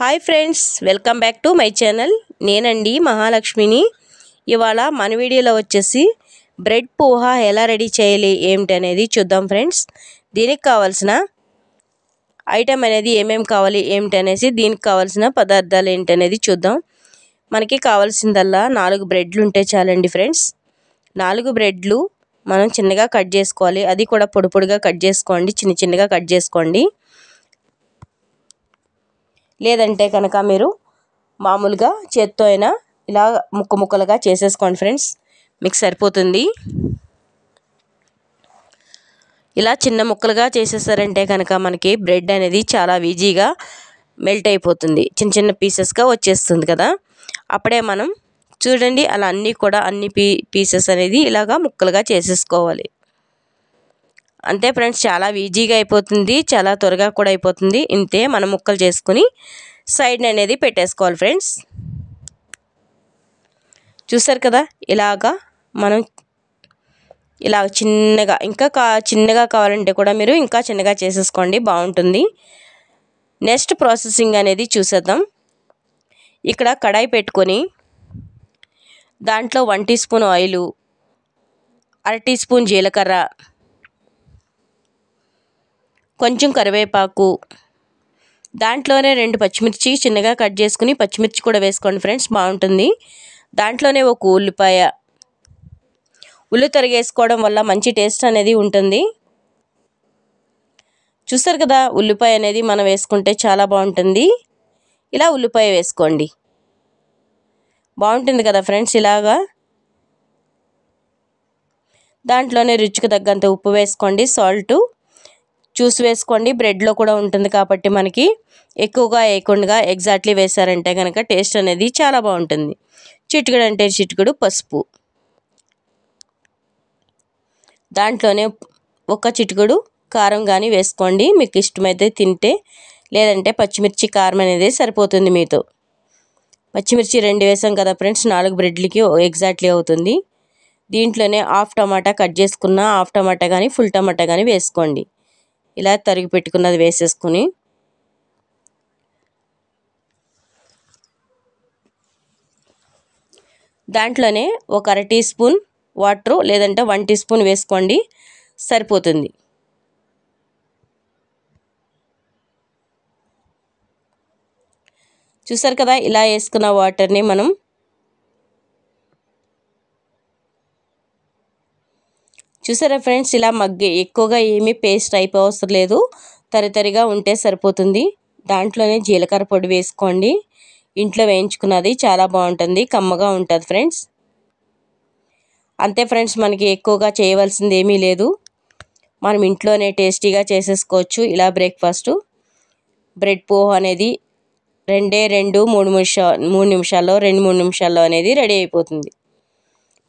hi friends welcome back to my channel నేనండి మహాలక్ష్మిని ఇవాళ మన వీడియోలో వచ్చేసి బ్రెడ్ పోహా ఎలా రెడీ చేయాలి ఏమిటనేది చూద్దాం ఫ్రెండ్స్ దీనికి కావాల్సిన ఐటెం అనేది ఏమేమి కావాలి ఏమిటనేసి దీనికి కావాల్సిన పదార్థాలు ఏంటనేది చూద్దాం మనకి కావాల్సిందల్లా నాలుగు బ్రెడ్లు ఉంటే చాలండి ఫ్రెండ్స్ నాలుగు బ్రెడ్లు మనం చిన్నగా కట్ చేసుకోవాలి అది కూడా పొడి కట్ చేసుకోండి చిన్న చిన్నగా కట్ చేసుకోండి లేదంటే కనుక మీరు మామూలుగా చేత్తో అయినా ఇలా ముక్క ముక్కలుగా చేసేసుకోండి ఫ్రెండ్స్ మీకు సరిపోతుంది ఇలా చిన్న ముక్కలుగా చేసేసారంటే కనుక మనకి బ్రెడ్ అనేది చాలా ఈజీగా మెల్ట్ అయిపోతుంది చిన్న చిన్న పీసెస్గా వచ్చేస్తుంది కదా అప్పుడే మనం చూడండి అలా అన్నీ కూడా అన్ని పీ పీసెస్ అనేది ఇలాగా ముక్కలుగా చేసేసుకోవాలి అంతే ఫ్రెండ్స్ చాలా ఈజీగా అయిపోతుంది చాలా త్వరగా కూడా అయిపోతుంది ఇంతే మనం ముక్కలు చేసుకుని సైడ్ అనేది పెట్టేసుకోవాలి ఫ్రెండ్స్ చూసారు కదా ఇలాగా మనం ఇలా చిన్నగా ఇంకా కా చిన్నగా కావాలంటే కూడా మీరు ఇంకా చిన్నగా చేసేసుకోండి బాగుంటుంది నెక్స్ట్ ప్రాసెసింగ్ అనేది చూసేద్దాం ఇక్కడ కడాయి పెట్టుకొని దాంట్లో వన్ టీ స్పూన్ ఆయిలు అర టీ స్పూన్ జీలకర్ర కొంచెం కరివేపాకు దాంట్లోనే రెండు పచ్చిమిర్చి చిన్నగా కట్ చేసుకుని పచ్చిమిర్చి కూడా వేసుకోండి ఫ్రెండ్స్ బాగుంటుంది దాంట్లోనే ఒక ఉల్లిపాయ ఉల్లి తరిగేసుకోవడం వల్ల మంచి టేస్ట్ అనేది ఉంటుంది చూస్తారు కదా ఉల్లిపాయ అనేది మనం వేసుకుంటే చాలా బాగుంటుంది ఇలా ఉల్లిపాయ వేసుకోండి బాగుంటుంది కదా ఫ్రెండ్స్ ఇలాగా దాంట్లోనే రుచికి తగ్గంత ఉప్పు వేసుకోండి సాల్టు జ్యూస్ వేసుకోండి బ్రెడ్లో కూడా ఉంటుంది కాబట్టి మనకి ఎక్కువగా వేయకుండా ఎగ్జాక్ట్లీ వేశారంటే కనుక టేస్ట్ అనేది చాలా బాగుంటుంది చిటికడు అంటే చిటికడు పసుపు దాంట్లోనే ఒక చిటికడు కారం కానీ వేసుకోండి మీకు ఇష్టమైతే తింటే లేదంటే పచ్చిమిర్చి కారం అనేది సరిపోతుంది మీతో పచ్చిమిర్చి రెండు వేసాం కదా ఫ్రెండ్స్ నాలుగు బ్రెడ్లకి ఎగ్జాక్ట్లీ అవుతుంది దీంట్లోనే హాఫ్ టమాటా కట్ చేసుకున్న హాఫ్ టమాటా కానీ ఫుల్ టమాటా కానీ వేసుకోండి ఇలా తరిగి పెట్టుకున్నది వేసేసుకుని దాంట్లోనే ఒక అర టీ స్పూన్ వాటరు లేదంటే వన్ టీ స్పూన్ వేసుకోండి సరిపోతుంది చూసారు కదా ఇలా వేసుకున్న వాటర్ని మనం చూసారా ఫ్రెండ్స్ ఇలా మగ్గి ఎక్కువగా ఏమీ పేస్ట్ అయిపోవసరం లేదు తరితరిగా ఉంటే సరిపోతుంది దాంట్లోనే జీలకర్ర పొడి వేసుకోండి ఇంట్లో వేయించుకున్నది చాలా బాగుంటుంది కమ్మగా ఉంటుంది ఫ్రెండ్స్ అంతే ఫ్రెండ్స్ మనకి ఎక్కువగా చేయవలసింది ఏమీ లేదు మనం ఇంట్లోనే టేస్టీగా చేసేసుకోవచ్చు ఇలా బ్రేక్ఫాస్ట్ బ్రెడ్ పోహ అనేది రెండే రెండు మూడు నిమిషా మూడు నిమిషాల్లో రెండు మూడు నిమిషాల్లో అనేది రెడీ అయిపోతుంది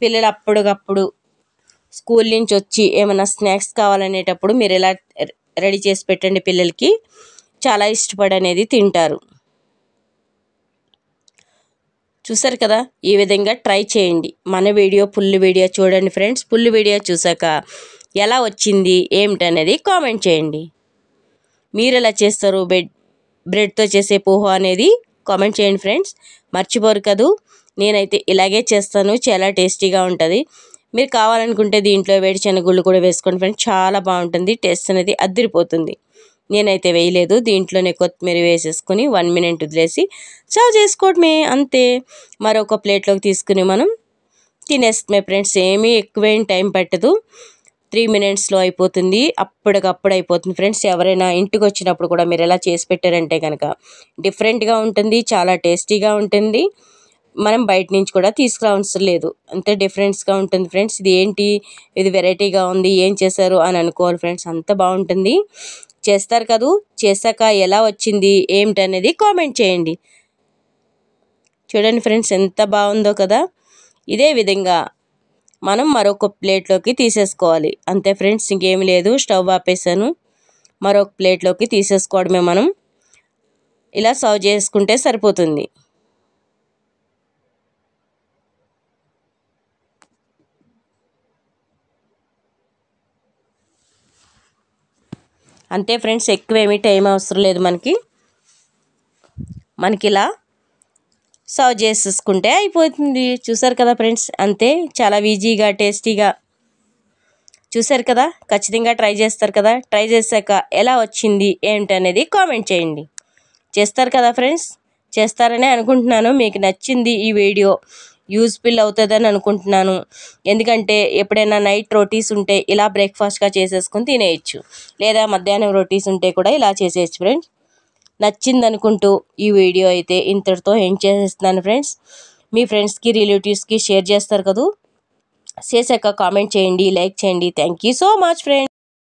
పిల్లలు అప్పటికప్పుడు స్కూల్ నుంచి వచ్చి ఏమైనా స్నాక్స్ కావాలనేటప్పుడు మీరు ఎలా రెడీ చేసి పెట్టండి పిల్లలకి చాలా ఇష్టపడి అనేది తింటారు చూసారు కదా ఈ విధంగా ట్రై చేయండి మన వీడియో పుల్లి వీడియో చూడండి ఫ్రెండ్స్ పుల్లి వీడియో చూసాక ఎలా వచ్చింది ఏమిటనేది కామెంట్ చేయండి మీరు ఎలా చేస్తారు బెడ్ బ్రెడ్తో చేసే పోహో అనేది కామెంట్ చేయండి ఫ్రెండ్స్ మర్చిపోరు కదూ నేనైతే ఇలాగే చేస్తాను చాలా టేస్టీగా ఉంటుంది మీరు కావాలనుకుంటే దీంట్లో వేడి శనగుళ్ళు కూడా వేసుకోండి ఫ్రెండ్స్ చాలా బాగుంటుంది టేస్ట్ అనేది అద్దరిపోతుంది నేనైతే వేయలేదు దీంట్లోనే కొత్తిమీర వేసేసుకుని వన్ మినిట్ వదిలేసి సర్వ్ చేసుకోవడమే అంతే మరొక ప్లేట్లోకి తీసుకుని మనం తినేస్తామే ఫ్రెండ్స్ ఏమీ ఎక్కువ టైం పట్టదు త్రీ మినిట్స్లో అయిపోతుంది అప్పటికప్పుడు అయిపోతుంది ఫ్రెండ్స్ ఎవరైనా ఇంటికి వచ్చినప్పుడు కూడా మీరు ఎలా చేసి పెట్టారంటే కనుక డిఫరెంట్గా ఉంటుంది చాలా టేస్టీగా ఉంటుంది మనం బయట నుంచి కూడా తీసుకురావసరం లేదు అంతే డిఫరెన్స్గా ఉంటుంది ఫ్రెండ్స్ ఇది ఏంటి ఇది వెరైటీగా ఉంది ఏం చేశారు అని అనుకోవాలి ఫ్రెండ్స్ అంత బాగుంటుంది చేస్తారు కదూ చేశాక ఎలా వచ్చింది ఏమిటనేది కామెంట్ చేయండి చూడండి ఫ్రెండ్స్ ఎంత బాగుందో కదా ఇదే విధంగా మనం మరొక ప్లేట్లోకి తీసేసుకోవాలి అంతే ఫ్రెండ్స్ ఇంకేమి లేదు స్టవ్ ఆపేసాను మరొక ప్లేట్లోకి తీసేసుకోవడమే మనం ఇలా సర్వ్ చేసుకుంటే సరిపోతుంది అంతే ఫ్రెండ్స్ ఎక్కువ ఏమి టైం అవసరం లేదు మనకి మనకి ఇలా సర్వ్ చేసేసుకుంటే అయిపోతుంది చూసారు కదా ఫ్రెండ్స్ అంతే చాలా ఈజీగా టేస్టీగా చూసారు కదా ఖచ్చితంగా ట్రై చేస్తారు కదా ట్రై చేశాక ఎలా వచ్చింది ఏంటనేది కామెంట్ చేయండి చేస్తారు కదా ఫ్రెండ్స్ చేస్తారనే అనుకుంటున్నాను మీకు నచ్చింది ఈ వీడియో యూజ్ఫుల్ అవుతుందని అనుకుంటున్నాను ఎందుకంటే ఎప్పుడైనా నైట్ రోటీస్ ఉంటే ఇలా బ్రేక్ఫాస్ట్గా చేసేసుకొని తినేయచ్చు లేదా మధ్యాహ్నం రోటీస్ ఉంటే కూడా ఇలా చేసేయచ్చు ఫ్రెండ్స్ నచ్చింది అనుకుంటూ ఈ వీడియో అయితే ఇంతటితో ఎండ్ చేసేస్తున్నాను ఫ్రెండ్స్ మీ ఫ్రెండ్స్కి రిలేటివ్స్కి షేర్ చేస్తారు కదూ చేశాక కామెంట్ చేయండి లైక్ చేయండి thank you so much friends